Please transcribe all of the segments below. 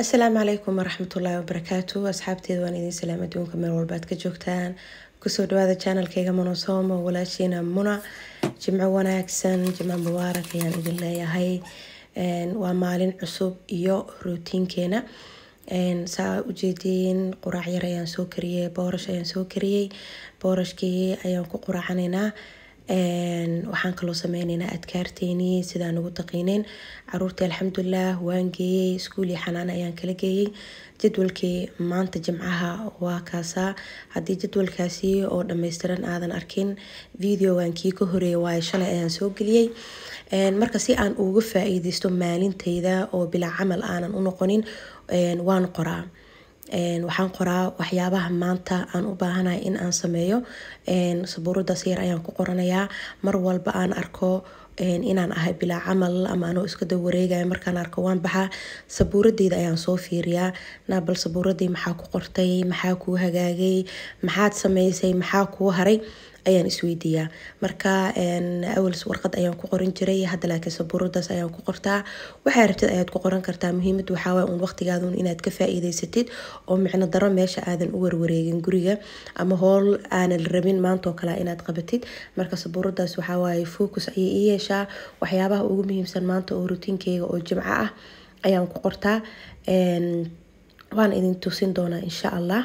asalaamu calaykum waraxmatullaahi wabarakaatu asxaabteeda waan idiin salaam adduunka meel walba ka joogtaan kusoo dhawaada janalkayga monosom walaashiina muna jimco wanaagsan jimco mubaarak ayaan idin leeyahay waa maalin cusub iyo routiinkeena saa ujeediin quraac yar ayaan soo kariyey boorash ayaan soo kariyey boorashkii ayaan ku quracanaynaa waxaan kaloo sameyneynaa adkaarteenii sidaan ugu taqiineen caruurtii alxamdulilah waan geeyey iskuul iyo xanaan ayaan kala geeyey jadwalkii maanta jimcaha waa kaasaa haddii jadwalkaasi oo dhammaystiran aadan arkin video waan kii ka horeeyay waayo shalay ayaan soo geliyey marka si aan uga faa-iideysto maalintayda oo bilaa camal aanan u noqonin waan qoraa waxaan qoraa waxyaabaha maanta aan u baahanahay in aan sameeyo sabuuradaas yar ayaan ku qoranayaa mar walba aan arko inaan ahay bilaa camal ama anoo iskada wareegaya markaan arko waan baxaa sabuuradeeda ayaan soo fiiriyaa bal sabuuradii maxaa ku qortay maxaa kuu hagaagay maxaad sameysay maxaa kuu haray ayaan isweydiiyaa marka awal warqad ayaan ku qoran jiray hadda laakiin ayaan ku qortaa waxaa rabtid ayaad ku qoran kartaa muhiimad waxaawaa uun waqtigaadun inaad ka faa oo micno daro meesha aadan u warwareegin guriga ama howl aanan rabin maantoo kale inaad qabatid marka sabuuradaas waxawaaye focus ayay i yeeshaa waxyaabaha ugu muhiimsan maanta oo rutiinkeyga oo jimco ah ayaan ku qortaa waana idin tusin doonaa insha allah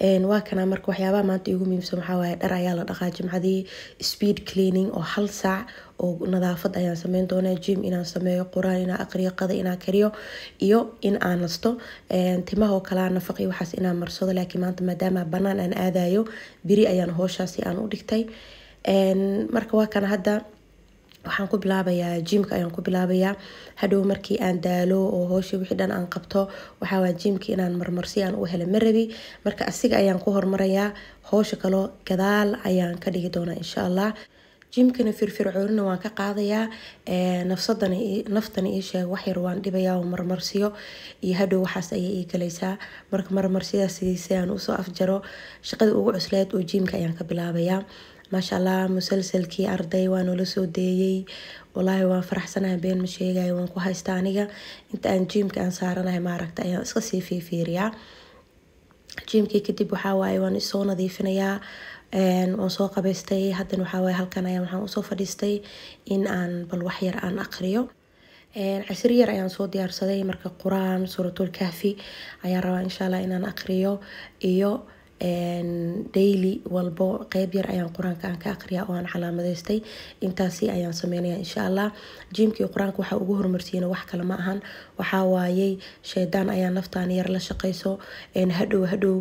waa kana marka waxyaabaha maanta igu muhiimsan waxaa waaye dhar ayaa la dhaqaa jimcadii speed cleaning oo hal saac oo nadaafad ayaan sameyn doonaa jim inaan sameeyo quraan inaan aqriyo qada inaan kariyo iyo in aan nasto timahoo kalea nafaq waxaas inaan marsado laakiin maanta maadaama banaan aan aadayo beri ayaan hooshaasi aan u dhigtay marka waa kana hadda waxaan ku bilaabayaa jimka ayaan ku bilaabayaa hadhow markii aan daalo oo hooshi wixii dhan aan qabto waxaawaa jimki inaan marmarsi aan u helo marabi marka asiga ayaan ku hormarayaa hoosha kaloo gadaal ayaan ka dhigi doonaa insha allah jimkana firfircoonina waan ka qaadayaa eh, naftana ii sheeg waxyar waan dhibayaa oo marmarsiyo iyo hadhow waxaas ayay ii galaysaa marka marmarsiyadaa sidiisayaan usoo afjaro shaqada ugu cusleed oo jimka ayaan ka bilaabayaa Mashallah musalsalki arday waan olasodeyey walahi waan faraxsanahay been mashegayo waan kuhaysta aniga inta aan jimka aan saranahay maaragte ayan iskasi fiiriya. Jimki kadib waxa waan so nadiifinaya waan so qabeyste hadana waxa halkan ayan waxan uso fadiste in aan bal wax yar aan aqriyo. Casir yar ayan so diyarsade marka quran suratul kahfi ayan rawa in shaa iyo daily walbo qeyb yar ayaan quraanka aan ka aqriyaa oo aan calaamadeystay intaasi ayaan sameynaya insha allah jiimka iyo quraanka waxa ugu hormarsiiyana wax kale ma ahan waxaa waayey shaydaan ayaa naftaan yar la shaqeyso hadhow hadhow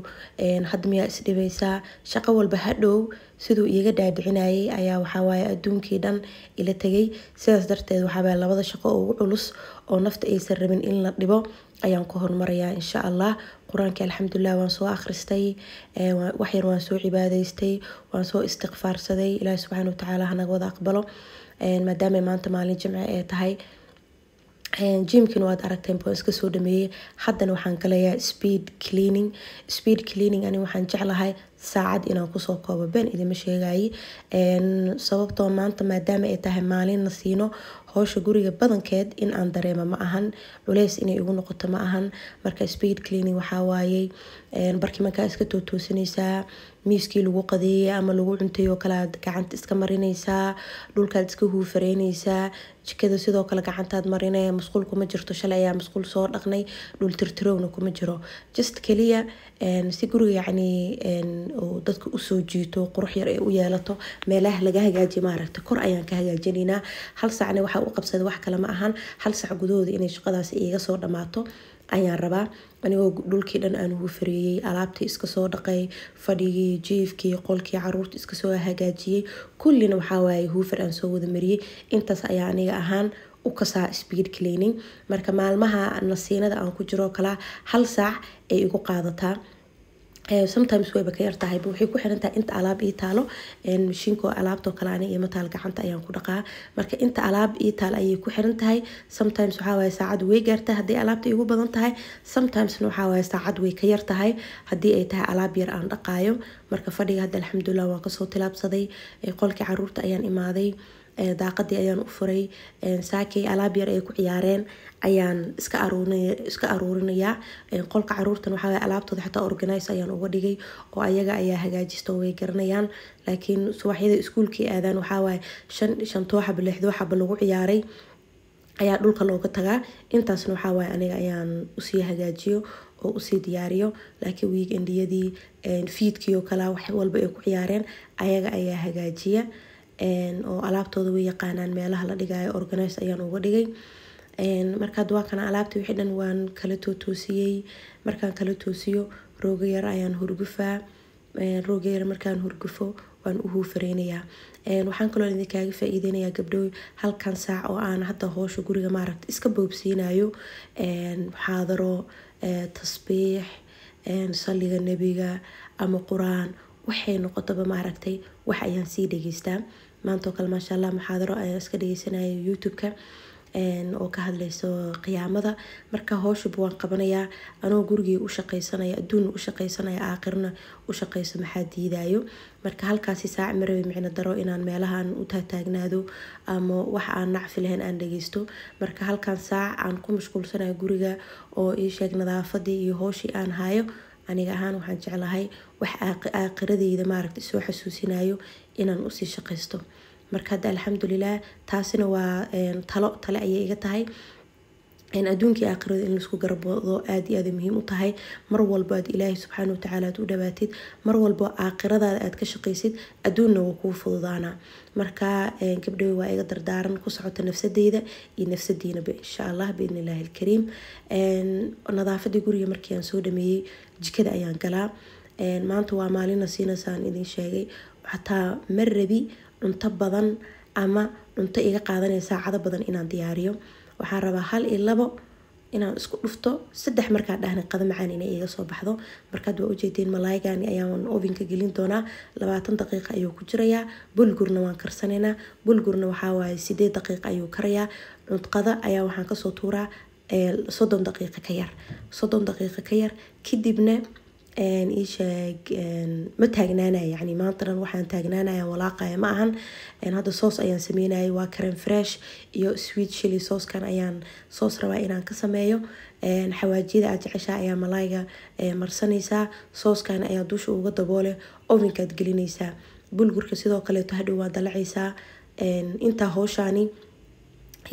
had miyaa isdhibaysaa shaqo walba hadhow siduu iiga dhaadhicinayay ayaa waxawaaye adduunkii dhan ila tegay sidaas darteed waxaaba labada shaqo ugu culus oo nafta aysan rabin in la dhibo ayaan ku hormaraya insha allah qur aanki alxamdulilah waan soo akhristay waxyar waan soo cibaadaystay waan soo istiqfaarsaday ilaahi subxaana watacaala hanaga wada aqbalo maadaama maanta maalin jimce ee tahay jimkin waad aragteen baan iska soo dhameeyey haddana waxaan galayaa speed cleaning speed cleaning ani waxaan jeclahay saacad inaan kusoo koobo been idima sheegaye sababtoo maanta maadaama ay tahay maalin la siino howsha guriga badankeed in aan dareemo ma ahan culeys inay igu noqoto ma ahan marka speed cleaning waxaa barkimankaa iska tootoosanaysaa miiskii lagu qadeeyey ama lagu cuntay oo kale aad gacanta iska marinaysaa dhulkaad iska huufareynaysaa jikada sidoo kale gacantaad marinaya masquul kuma jirto shalay ayaa masquul soo dhaqnay dhul tirtirowna kuma jiro just keliya si guriga yacni oo dadka usoo jiito qurux yar ay u yeelato meelaha laga hagaajiyo maaragta kor ayaan ka hagaajinaynaa hal sacna waxaa u qabsada wax kale ma ahan hal sac gudahooda inay shaqadaas iiga soo dhammaato ayaan rabaa anigoo dhulkii dhan aan ugu fariyey alaabtii iskasoo dhaqay fadhigii jiifkii qolkii caruurta iskasoo hagaajiyey kullina waxawaaye huufar aan soo wada mariyey intaas ayaa aniga ahaan ukasaa speed cleaning marka maalmaha nasiinada aan ku jiroo kalaa hal saac ay igu qaadataa Eh, sometimes wayba ka yartahay waxay ku xirantahay inta alaab ii taalo mashiinko alaabto kale ani iyo mataal gacanta ayaan ku dhaqaa marka inta alaab ii taal ayay ku xiran tahay sometimes waxaawaye saacadu way gaartaa haddii alaabta igu badan tahay sometimesna waxaawaye saacad way ka yartahay haddii ay tahay alaab yar aan dhaqaayo marka fadhiga hadda alxamdulilah waan kasoo tilaabsaday eh, qolkii caruurta ayaan imaaday daaqadii ayaan u furay saakay alaab yar ay ku ciyaareen ayaan iska aruurinayaa qolka caruurtan waxaa alaabtooda xataa organize ayaan uga dhigay oo ayaga ayaa hagaajisto way garanayaan laakiin subaxyada iskuulkii aadaan waxawaaye shantooxaba lixdooxaba lagu ciyaaray ayaa dhulka looga tagaa intaasna waxawaaye aniga ayaan usii hagaajiyo oo usii diyaariyo laakiin wiig indhiyadii fiidkii oo kala wax walba ay ku ciyaareen ayaga ayaa hagaajiya oo alaabtooda way yaqaanaan meelaha la dhigaayo organize ayaan uga dhigay marka waa kana wixii dhan waan kala tootoosiyey markaan kala toosiyo rooga yar ayaan hurgufaa rooga yar markaan hurgufo waan u huufareynayaa waxaan kaloo idinkaaga faaiideynayaa iideynayaa halkan saac oo aan hadda hoosha guriga maaragta iska boobsiinayo muxaadaro tasbiix saliga nebiga ama qur-aan waxay noqotaba maaragtay wax ayaan sii dhageystaa maantoo kale maasha allah muxaadaro ayaan iska dhegeysanaya youtube-ka oo ka hadlayso qiyaamada marka howshuba waan qabanayaa anoo gurigay u shaqeysanaya adduunna u shaqeysanaya aakhirna u shaqeyso maxaa diidayo marka halkaasi saac ma micno daro inaan meelahaan u taataagnaado ama wax aan nacfi lahayn aan dhageysto marka halkaan saac aan ku mashquulsanayo guriga oo ii sheeg nadaafadii iyo hooshii aan haayo aniga ahaan waxaan jeclahay wax aakhiradeyda maaragta soo xasuusinayo inaan usii shaqeysto marka hadda alxamdulilah taasina waa talo tale ayay iga tahay adduunka aakhirada in laisku garaboodo aada iyo aada muhiim u tahay mar walbo aad ilaahay subxaana watacaala aad u dhawaatid mar walbo aakhiradaada aad ka shaqaysid adduunna waa kuu fududaanaa marka gabdhawey waa iga dardaaran ku socota nafsadeyda iyo nafsadiinaba insha allah biidn alkariim nadaafadii guriga markii aan soo dhameeyey jikada ayaan galaa maanta waa maalin nasiinasan idin sheegay xataa ma rabi cunto badan ama cunto iga qaadanaya saacado badan inaan diyaariyo waxaan rabaa hal iyo labo inaan isku dhufto saddex markaa dhahna qada macaan inay iga soo baxdo markaad waa ujeedeen malaaygaani ayaan ovinka gelin doonaa labaatan daqiiqa ayuu ku jirayaa bulgurna waan karsanaynaa bulgurna waxaa sideed daqiiqa ayuu karayaa cunqada ayaa waxaan kasoo tuuraa soddon daqiiqo ka yar soddon daqiiqo ka yar kadibna iisheeg ma taagnaanaya yani maanta waxaan taagnaanaya walaaqaya ma ahan hadda soos ayaan sameynaya waa karen fresh iyo sweet chili sooskan ayaan soos rabaa inaan ka sameeyo xawaajiyada aad jeceshaa ayaa malayga marsanaysaa sooskan ayaa dusha uga daboole ovenkaad gelinaysaa bulgurka sidoo kaleeto hadhow waa dalacaysaa intaa howshaani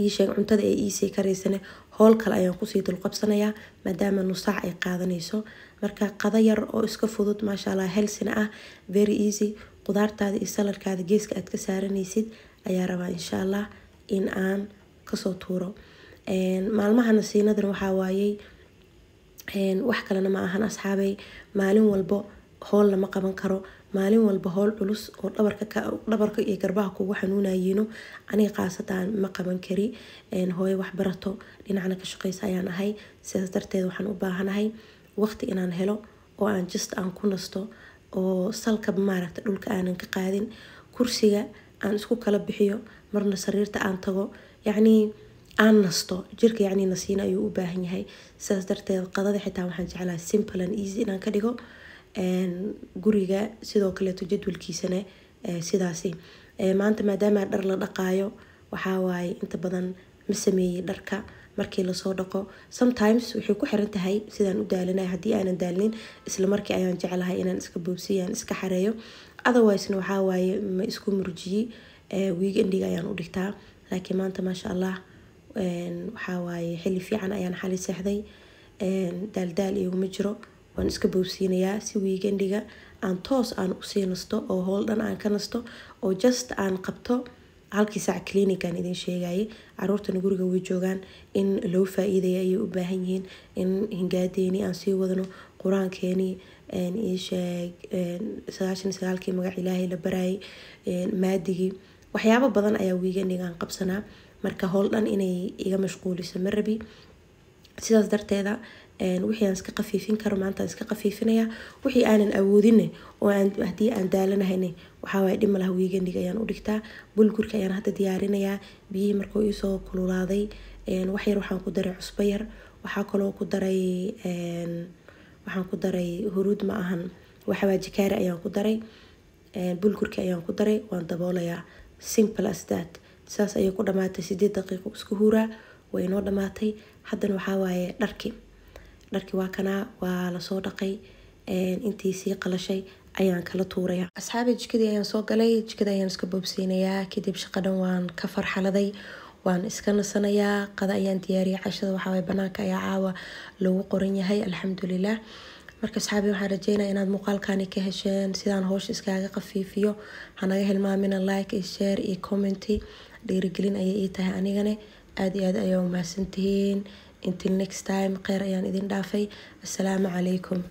iisheeg cuntada ee iisii karaysane howl kale ayaan kusii dulqabsanayaa maadaama nusaac ay qaadanayso marka qada yar oo iska fudud maashaalla helsina ah very easy qudaartaada iyo salarkaada geeska aad ka saaranaysid ayaa rabaa insha allah in aan kasoo tuuro maalmaha nasiinadan waxaa waayey wax kalena ma ahan asxaabay maalin walbo howl lama qaban karo maalin walba howl culus oo dhabarka iyo garbaha kugu xanuunayiino aniga khaasatan ma qaban kari hooyo waxbarato dhinacna ka shaqeysa ayaan ahay sidaas darteed waxaan u baahanahay waqti inaan helo oo aan just aan ku nasto oo salka maaragta dhulka aanan ka qaadin kursiga aan isku kala bixiyo marna sariirta aan tago yacnii aan nasto jirka yacnii nasiina ayuu u baahan yahay sidaas darteed qadada xitaa waxaan jeclahay simple and easy inaan ka dhigo guriga sidoo kaleeto jadwalkiisana sidaasi maanta maadaama dhar la dhaqaayo waxawaaye inta badan ma sameeyey dharka markii lasoo dhaqo sometimes waxay ku xiran tahay sidaan u daalanahay haddii aanan daalinin isla ayaan jeclahay inaan iska boobsiyo aan iska xareeyo otherwisena waxawaaye ma isku murjiyey wiig indhiga ayaan u dhigtaa laakiin maanta maasha allah waxawaaye xilli fiican ayaan xali seexday daaldaal iyoguma jiro waan iska boobsiinayaa si wiigendiga aan toos aan usii nasto oo howldhan aan ka nasto oo just aan qabto halkii saac clinican idin sheegayay caruurtana guriga way joogaan in loo faa-iidaya ayay u baahan yihiin in hingaadeeni aan sii wadno qur-aankeenii sagaashan sagaalkii magac ilaahay la barayay maadigii waxyaabo badan ayaa weekendiga qabsanaa marka howldhan inay iga mashquuliso ma rabi sidaas darteeda wixii aan iska qafiifin karo maanta iska qafiifinaya wixii aanan awoodinne oo haddii aan daalanahayne waxaawaye dhib malaha wiigandig ayaan u dhigtaa bulgurka ayaan hadda diyaarinayaa biyihii markuu iisoo kululaaday wax waxaan ku daray cusbo yar waxaa kaloo ku daray waxaan ku daray huruud ma ahan waxawaa jikaari ayaan ku daray bulgurka ayaan ku daray waan daboolayaa simple as that saas ayay ku dhamaatay sideed daqiiqo isku huuraa way inoo dhamaatay haddana waxaa waaye dharki dharkii waa kanaa waa lasoo dhaqay intii sii qalashay ayaan kala tuuraya asxaabi jikadii ayaan soo galay jikada ayaan iska boobsiinayaa kadib shaqadhan waan ka farxaladay waan iska nasanayaa qada ayaan diyaariyay cashada waxaway banaanka ayaa caawa lagu qoran yahay alxamdulilah marka asxaabi waxaan rajeynaya inaad muuqaalkani ka hesheen sidaan hoosh iskaaga qafiifiyo hanaga hilmaamina like iyo share iyo commenty dhiirigelin ayay ii tahay anigane aada iyo aad ayaa umahadsantihiin Until next time, kheyr ayaan idin dhaafay. Assalaamu calaykum.